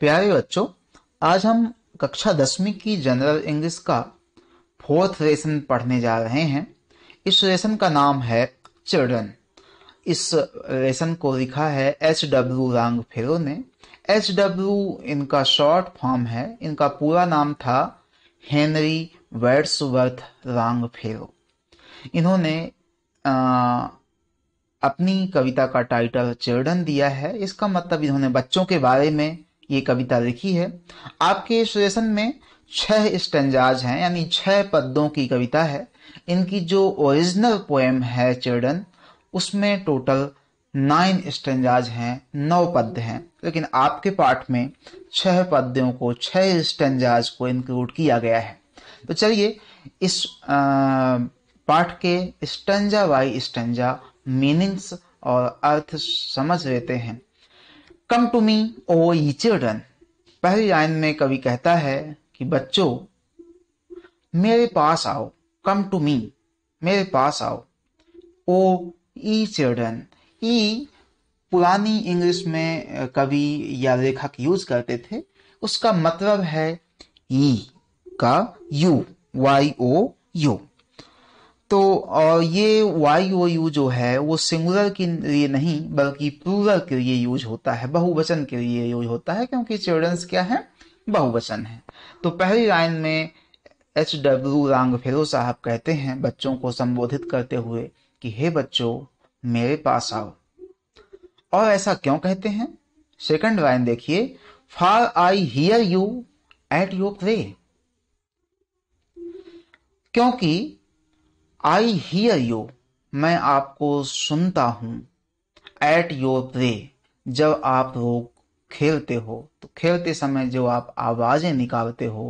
प्यारे बच्चों आज हम कक्षा दसवीं की जनरल इंग्लिश का फोर्थ रेशन पढ़ने जा रहे हैं इस रेशन का नाम है चिल्ड्रन इस रेशन को लिखा है एच डब्ल्यू रंग फेरो ने एच डब्ल्यू इनका शॉर्ट फॉर्म है इनका पूरा नाम था हेनरी वेड्सवर्थ रंग फेरो इन्होंने आ, अपनी कविता का टाइटल चिल्ड्रन दिया है इसका मतलब इन्होंने बच्चों के बारे में ये कविता लिखी है आपके सजेशन में छह स्टंजाज हैं यानी छह पदों की कविता है इनकी जो ओरिजिनल पोएम है चिल्ड्रन उसमें टोटल नाइन स्टंजाज हैं नौ पद हैं लेकिन आपके पाठ में छह पद्यों को छह स्टंजाज को इंक्लूड किया गया है तो चलिए इस पाठ के स्टंजा बाई स्टंजा मीनिंग्स और अर्थ समझ लेते हैं come to me O ye children पहली लाइन में कवि कहता है कि बच्चों मेरे पास आओ कम टू मी मेरे पास आओ ओ ई चिल्ड्रन ई पुरानी इंग्लिश में कवि या लेखक यूज करते थे उसका मतलब है ई का यू वाई ओ यू तो ये वायु यू जो है वो सिंगुलर के लिए नहीं बल्कि प्लूरल के लिए यूज होता है बहुवचन के लिए यूज होता है क्योंकि चिल्ड्रंस क्या है बहुवचन है तो पहली लाइन में एच डब्ल्यू रांग साहब कहते हैं बच्चों को संबोधित करते हुए कि हे बच्चों मेरे पास आओ और ऐसा क्यों कहते हैं सेकंड लाइन देखिए for I hear you at your way क्योंकि आई हियर यू मैं आपको सुनता हूँ एट योर प्ले जब आप लोग खेलते हो तो खेलते समय जो आप आवाज़ें निकालते हो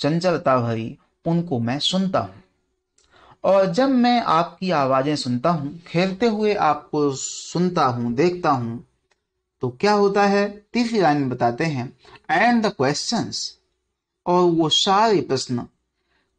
चंचलता भरी उनको मैं सुनता हूं और जब मैं आपकी आवाज़ें सुनता हूं खेलते हुए आपको सुनता हूं देखता हूं तो क्या होता है तीसरी लाइन बताते हैं एंड द क्वेश्चंस और वो सारे प्रश्न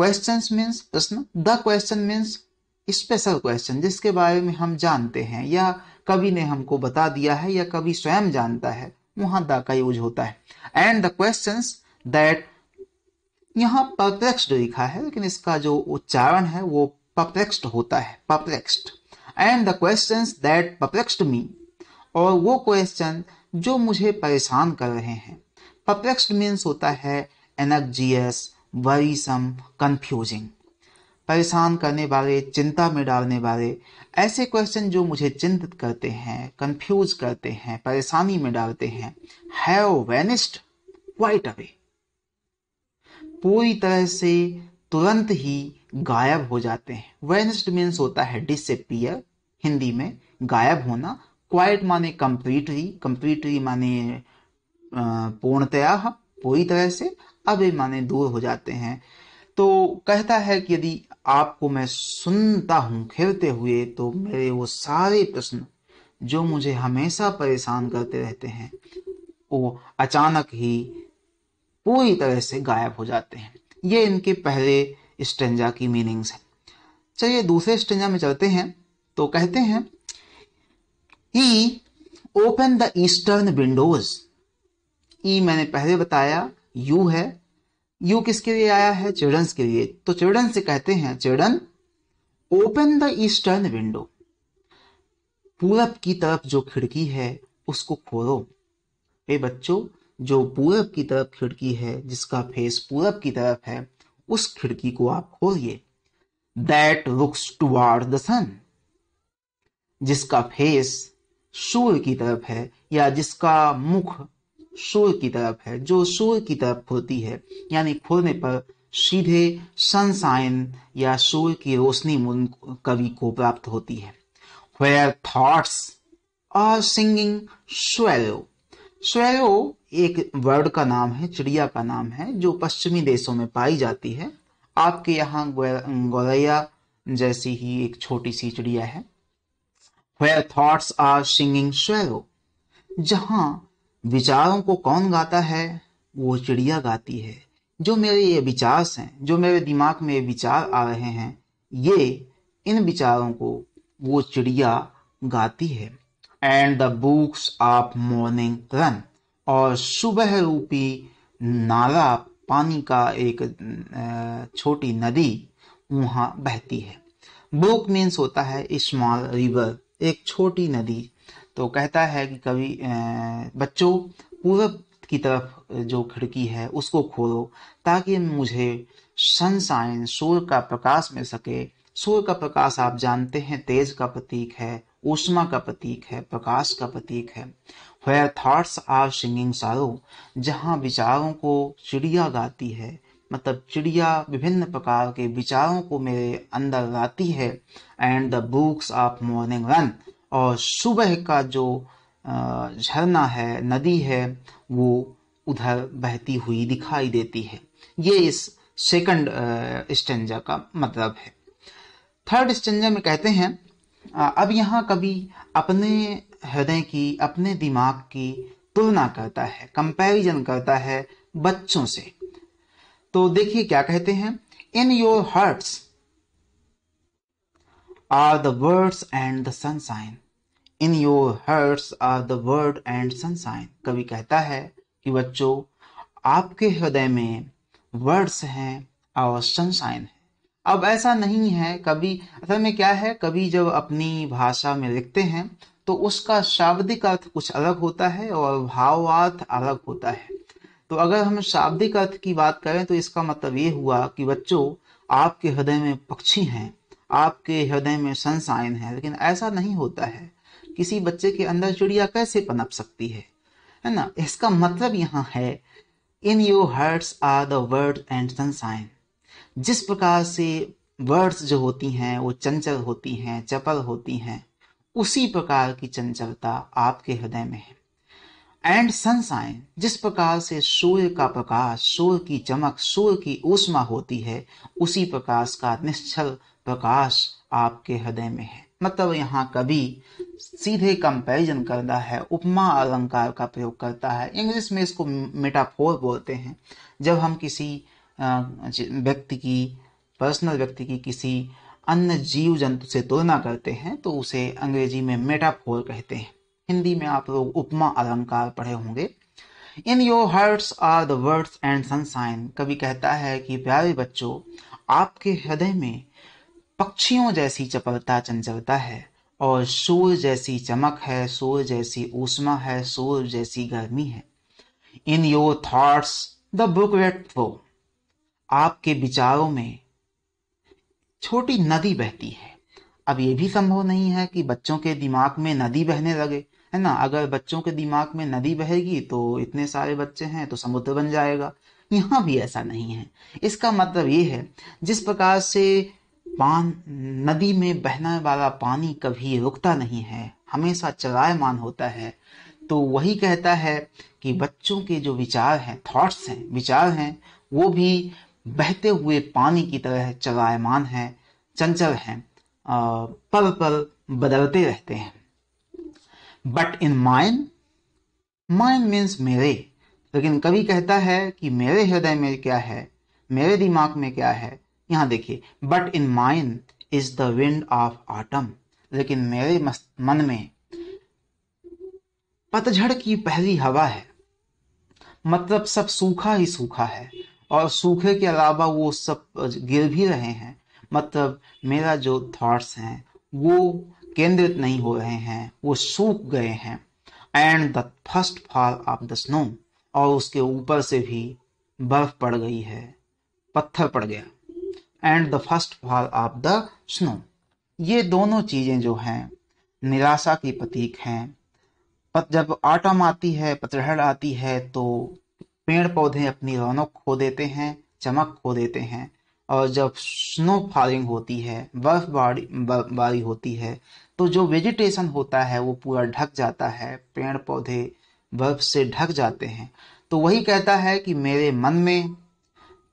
क्वेश्चन मीन्स प्रश्न the question means special question जिसके बारे में हम जानते हैं या कवि ने हमको बता दिया है या कवि स्वयं जानता है वहां द का यूज होता है एंड द क्वेश्चन दैट यहाँ परप्लेक्सड लिखा है लेकिन इसका जो उच्चारण है वो परप्लेक्सड होता है perplexed and the question that perplexed me और वो क्वेश्चन जो मुझे परेशान कर रहे हैं परप्लेक्सड मीन्स होता है एनर्जियस वरीसम कंफ्यूजिंग परेशान करने वाले चिंता में डालने वाले ऐसे क्वेश्चन जो मुझे चिंतित करते हैं कंफ्यूज करते हैं परेशानी में डालते हैं हैव वेनिस्ड क्वाइट अवे पूरी तरह से तुरंत ही गायब हो जाते हैं वेनिस्ड मीन्स होता है डिसअपियर हिंदी में गायब होना क्वाइट माने कंप्लीटली कंप्लीटली माने पूर्णतया पूरी तरह से अभिमाने दूर हो जाते हैं तो कहता है कि यदि आपको मैं सुनता हूं खेलते हुए तो मेरे वो सारे प्रश्न जो मुझे हमेशा परेशान करते रहते हैं वो अचानक ही पूरी तरह से गायब हो जाते हैं ये इनके पहले स्टेंजा की मीनिंग्स है चलिए दूसरे स्टेंजा में चलते हैं तो कहते हैं he open the eastern windows ई मैंने पहले बताया यू है यू किसके लिए आया है चिल्ड्रंस के लिए तो चिल्ड्रन से कहते हैं children open the eastern window पूरब की तरफ जो खिड़की है उसको खोलो ए बच्चों जो पूरब की तरफ खिड़की है जिसका फेस पूरब की तरफ है उस खिड़की को आप खोलिए that looks toward the sun जिसका फेस सूर्य की तरफ है या जिसका मुख सूर्य की तरफ है जो सूर की तरफ फुरती है यानी फुरने पर सीधे सनसाइन या सूर्य की रोशनी मुन कवि को प्राप्त होती है वेयर थॉट्स और सिंगिंग स्वेलो स्वेलो एक वर्ड का नाम है चिड़िया का नाम है जो पश्चिमी देशों में पाई जाती है आपके यहाँ गौरैया जैसी ही एक छोटी सी चिड़िया है where thoughts are singing swallow जहां विचारों को कौन गाता है वो चिड़िया गाती है जो मेरे ये विचार हैं जो मेरे दिमाग में विचार आ रहे हैं ये इन विचारों को वो चिड़िया गाती है and the books of morning run और सुबह रूपी नाला पानी का एक छोटी नदी वहाँ बहती है बुक मीन्स होता है स्मॉल रिवर एक छोटी नदी तो कहता है कि कभी बच्चों पूर्व की तरफ जो खिड़की है उसको खोलो ताकि मुझे सनशाइन सूर्य का प्रकाश मिल सके सूर्य का प्रकाश आप जानते हैं तेज का प्रतीक है ऊष्मा का प्रतीक है प्रकाश का प्रतीक है वेयर थॉट्स आर सिंगिंग सारो जहाँ विचारों को चिड़िया गाती है मतलब चिड़िया विभिन्न प्रकार के विचारों को मेरे अंदर लाती है and the books of morning run और सुबह का जो झरना है नदी है वो उधर बहती हुई दिखाई देती है ये इस सेकंड स्टेंजा का मतलब है थर्ड स्टेंजा में कहते हैं अब यहाँ कवि अपने हृदय की अपने दिमाग की तुलना करता है कंपैरिजन करता है बच्चों से तो देखिए क्या कहते हैं in your hearts are the words and the sunshine. In your hearts are the word and sunshine कवि कहता है कि बच्चों आपके हृदय में वर्ड्स हैं और सनसाइन है अब ऐसा नहीं है कभी असल में क्या है कभी जब अपनी भाषा में लिखते हैं तो उसका शाब्दिक अर्थ कुछ अलग होता है और भावार्थ अलग होता है तो अगर हम शाब्दिक अर्थ की बात करें तो इसका मतलब ये हुआ कि बच्चों आपके हृदय में पक्षी हैं आपके हृदय में सनसाइन है लेकिन ऐसा नहीं होता है किसी बच्चे के अंदर चिड़िया कैसे पनप सकती है है ना इसका मतलब यहाँ है in your hearts are the word and sunshine जिस प्रकार से वर्ड्स जो होती हैं वो चंचल होती हैं चपल होती हैं उसी प्रकार की चंचलता आपके हृदय में है एंड सनसाइन जिस प्रकार से सूर्य का प्रकाश सूर्य की चमक सूर्य की ऊष्मा होती है उसी प्रकाश का निश्चल प्रकाश आपके हृदय में है मतलब यहाँ कवि सीधे कंपैरिजन करता है उपमा अलंकार का प्रयोग करता है इंग्लिश में इसको मेटाफोर बोलते हैं जब हम किसी व्यक्ति की पर्सनल व्यक्ति की किसी अन्य जीव जंतु से तुलना करते हैं तो उसे अंग्रेजी में मेटाफोर कहते हैं हिंदी में आप लोग उपमा अलंकार पढ़े होंगे in your hearts are the words and sunshine कवि कहता है कि प्यारे बच्चों आपके हृदय में पक्षियों जैसी चपलता चंचलता है और सूर्य जैसी चमक है सूर्य जैसी ऊष्मा है सूर्य जैसी गर्मी है in your thoughts the book wet flow आपके विचारों में छोटी नदी बहती है अब ये भी संभव नहीं है कि बच्चों के दिमाग में नदी बहने लगे है ना अगर बच्चों के दिमाग में नदी बहेगी तो इतने सारे बच्चे हैं तो समुद्र बन जाएगा यहां भी ऐसा नहीं है इसका मतलब ये है जिस प्रकार से पान नदी में बहने वाला पानी कभी रुकता नहीं है हमेशा चलायमान होता है तो वही कहता है कि बच्चों के जो विचार हैं थॉट्स हैं विचार हैं वो भी बहते हुए पानी की तरह चलायमान हैं चंचल हैं पल पल बदलते रहते हैं but in mind mind means मेरे लेकिन कभी कहता है कि मेरे हृदय में क्या है मेरे दिमाग में क्या है यहाँ देखिए but in mind is the wind of autumn लेकिन मेरे मन में पतझड़ की पहली हवा है मतलब सब सूखा ही सूखा है और सूखे के अलावा वो सब गिर भी रहे हैं मतलब मेरा जो थॉट्स हैं वो केंद्रित नहीं हो रहे हैं वो सूख गए हैं and the first fall of the snow और उसके ऊपर से भी बर्फ पड़ गई है पत्थर पड़ गया and the first fall of the snow ये दोनों चीज़ें जो हैं निराशा की प्रतीक हैं पत जब आटम आती है पतझड़ आती है तो पेड़ पौधे अपनी रौनक खो देते हैं चमक खो देते हैं और जब स्नो फॉलिंग होती है बर्फबारी बारी होती है तो जो वेजिटेशन होता है वो पूरा ढक जाता है पेड़ पौधे बर्फ से ढक जाते हैं तो वही कहता है कि मेरे मन में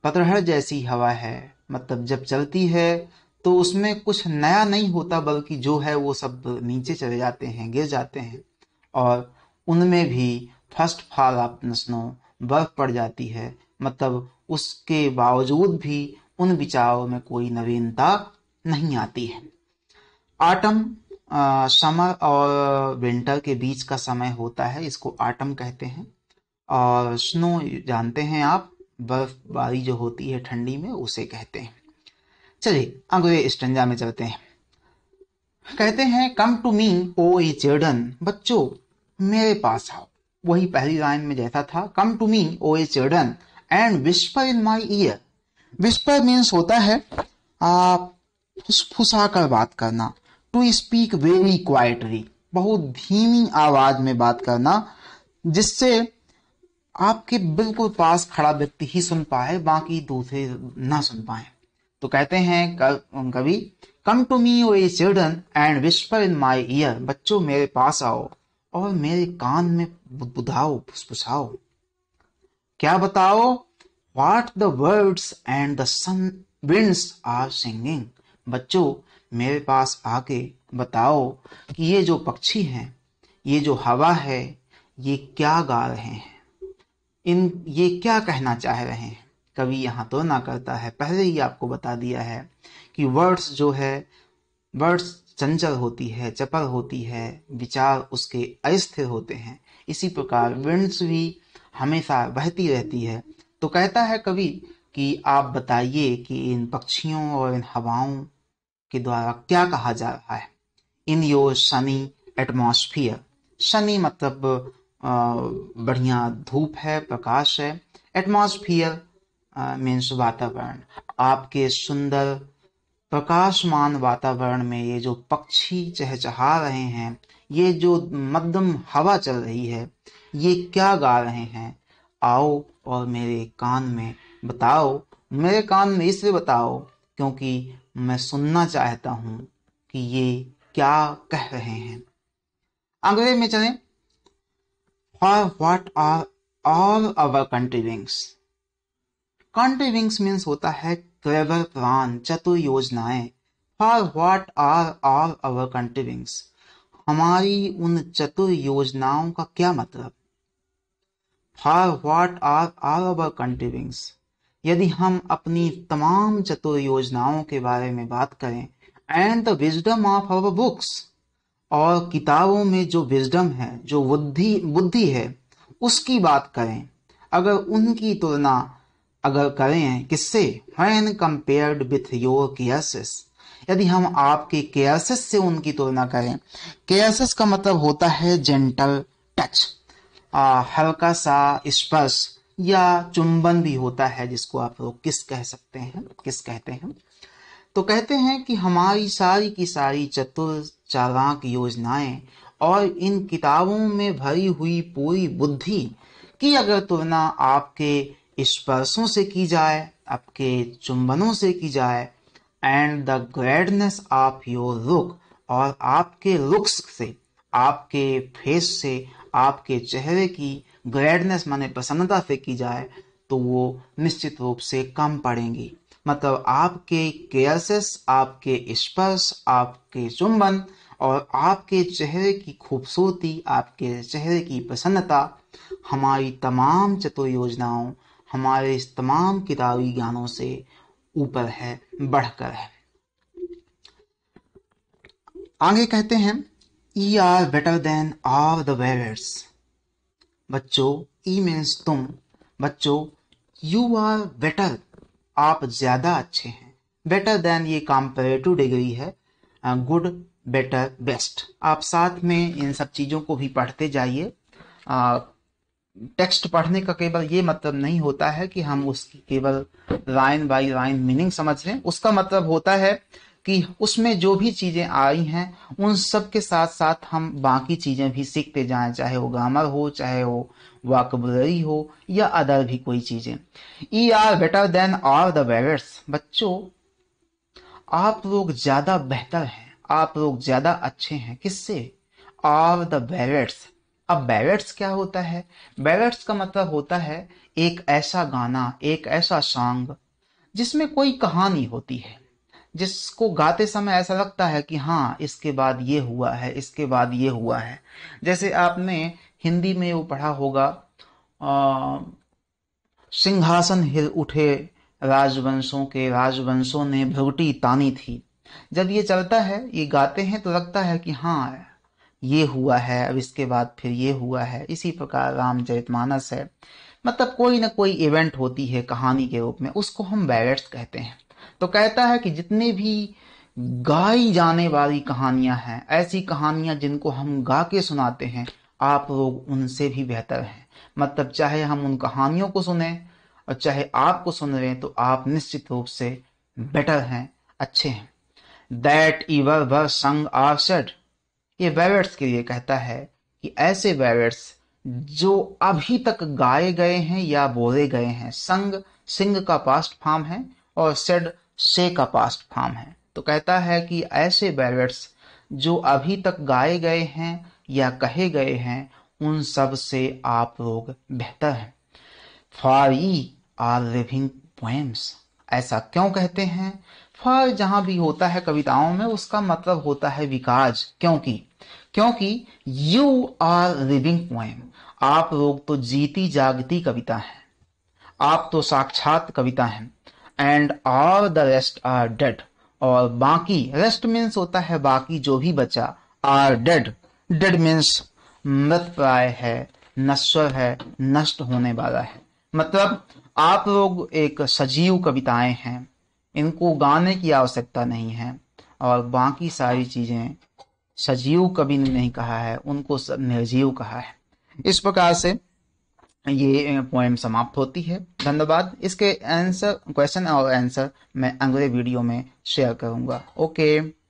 पतझड़ जैसी हवा है मतलब जब चलती है तो उसमें कुछ नया नहीं होता बल्कि जो है वो सब नीचे चले जाते हैं गिर जाते हैं और उनमें भी फर्स्ट फॉल ऑफ नस्नों बर्फ पड़ जाती है मतलब उसके बावजूद भी उन विचारों में कोई नवीनता नहीं आती है आटम समर और विंटर के बीच का समय होता है इसको आटम कहते हैं और स्नो जानते हैं आप बर्फबारी जो होती है ठंडी में उसे कहते हैं चलिए अगले स्टंजा में चलते हैं कहते हैं come to me O ye children बच्चों मेरे पास आओ वही पहली लाइन में जैसा था come to me O ye children and whisper in my ear whisper means होता है फुसफुसा कर बात करना टू स्पीक वेरी क्वाइटली बहुत धीमी आवाज में बात करना जिससे आपके बिल्कुल पास खड़ा व्यक्ति ही सुन पाए बाकी दूसरे ना सुन पाए तो कहते हैं कवि come to me O children and whisper in my ear बच्चों मेरे पास आओ और मेरे कान में बुधाओ फुसफुसाओ क्या बताओ what the words and the sun winds are singing बच्चों मेरे पास आके बताओ कि ये जो पक्षी हैं ये जो हवा है ये क्या गा रहे हैं इन ये क्या कहना चाह रहे हैं कवि यहाँ तो ना करता है पहले ही आपको बता दिया है कि वर्ड्स जो है वर्ड्स चंचल होती है चपल होती है विचार उसके अस्थिर होते हैं इसी प्रकार विंड्स भी हमेशा बहती रहती है तो कहता है कवि कि आप बताइए कि इन पक्षियों और इन हवाओं के द्वारा क्या कहा जा रहा है in your sunny atmosphere sunny मतलब बढ़िया धूप है प्रकाश है एटमोस्फियर मीन्स वातावरण आपके सुंदर प्रकाशमान वातावरण में ये जो पक्षी चहचहा रहे हैं ये जो मध्यम हवा चल रही है ये क्या गा रहे हैं आओ और मेरे कान में बताओ मेरे कान में इसलिए बताओ क्योंकि मैं सुनना चाहता हूं कि ये क्या कह रहे हैं अगले में चलें or what are all our contrivings contrivings means होता है clever plan, चतुर योजनाएं for what are all our contrivings हमारी उन चतुर योजनाओं का क्या मतलब for what are all our contrivings यदि हम अपनी तमाम चतुर योजनाओं के बारे में बात करें and the wisdom of our books और किताबों में जो विजडम है जो बुद्धि बुद्धि है उसकी बात करें अगर उनकी तुलना अगर करें किससे when compared with your kisses यदि हम आपके केयसिस से उनकी तुलना करें केयसिस का मतलब होता है जेंटल टच हल्का सा स्पर्श या चुंबन भी होता है जिसको आप लोग किस कह सकते हैं किस कहते हैं तो कहते हैं कि हमारी सारी की सारी चतुर चालाक योजनाएं और इन किताबों में भरी हुई पूरी बुद्धि की अगर तुलना आपके स्पर्शों से की जाए आपके चुंबनों से की जाए and the greatness of your look और आपके लुक्स से आपके फेस से आपके चेहरे की ग्रेटनेस माने प्रसन्नता से की जाए तो वो निश्चित रूप से कम पड़ेंगी मतलब आपके केयसेस आपके स्पर्श आपके चुंबन और आपके चेहरे की खूबसूरती आपके चेहरे की प्रसन्नता हमारी तमाम चतुर योजनाओं हमारे इस तमाम किताबी ज्ञानों से ऊपर है बढ़कर है आगे कहते हैं ye are better than are the ballads बच्चों ई e मीन्स तुम बच्चों यू आर बेटर आप ज्यादा अच्छे हैं बेटर देन ये कॉम्परेटिव डिग्री है गुड बेटर बेस्ट आप साथ में इन सब चीज़ों को भी पढ़ते जाइए टेक्स्ट uh, पढ़ने का केवल ये मतलब नहीं होता है कि हम उसकी केवल लाइन बाई लाइन मीनिंग समझ लें उसका मतलब होता है कि उसमें जो भी चीज़ें आई हैं उन सब के साथ साथ हम बाकी चीज़ें भी सीखते जाएं चाहे वो ग्रामर हो चाहे वो वाकबलरी हो या अदर भी कोई चीजें ye are better than all the ballads बच्चों आप लोग ज्यादा बेहतर हैं आप लोग ज्यादा अच्छे हैं किससे ऑल द बैरट्स अब बैरट्स क्या होता है बैरट्स का मतलब होता है एक ऐसा गाना एक ऐसा सॉन्ग जिसमें कोई कहानी होती है जिसको गाते समय ऐसा लगता है कि हाँ इसके बाद ये हुआ है इसके बाद ये हुआ है जैसे आपने हिंदी में वो पढ़ा होगा सिंहासन हिल उठे राजवंशों के राजवंशों ने भगटी तानी थी जब ये चलता है ये गाते हैं तो लगता है कि हाँ ये हुआ है अब इसके बाद फिर ये हुआ है इसी प्रकार मानस है मतलब कोई ना कोई इवेंट होती है कहानी के रूप में उसको हम बैलेट्स कहते हैं तो कहता है कि जितने भी गाई जाने वाली कहानियां हैं ऐसी कहानियां जिनको हम गा के सुनाते हैं आप लोग उनसे भी बेहतर हैं मतलब चाहे हम उन कहानियों को सुने और चाहे आपको सुन रहे हैं तो आप निश्चित रूप से बेटर हैं अच्छे हैं दैट इवर व संग आर सेड ये वेवर्ड्स के लिए कहता है कि ऐसे वैवर्ट्स जो अभी तक गाए गए हैं या बोले गए हैं संग सिंग का पास्ट फॉर्म है और सेड से का पास्ट फॉर्म है तो कहता है कि ऐसे वैवर्ट्स जो अभी तक गाए गए हैं या कहे गए हैं उन सब से आप लोग बेहतर हैं ई आर लिविंग पोएम्स ऐसा क्यों कहते हैं फॉर जहां भी होता है कविताओं में उसका मतलब होता है विकास क्योंकि क्योंकि यू आर लिविंग पोएम आप लोग तो जीती जागती कविता हैं आप तो साक्षात कविता हैं and all the rest are dead और बाकी रेस्ट मीन्स होता है बाकी जो भी बचा आर डेड डेड मीन्स मृत प्राय है नश्वर है नष्ट होने वाला है मतलब आप लोग एक सजीव कविताएं हैं इनको गाने की आवश्यकता नहीं है और बाकी सारी चीजें सजीव कवि ने नहीं कहा है उनको निर्जीव कहा है इस प्रकार से ये पोएम समाप्त होती है धन्यवाद इसके आंसर क्वेश्चन और आंसर मैं अगले वीडियो में शेयर करूंगा ओके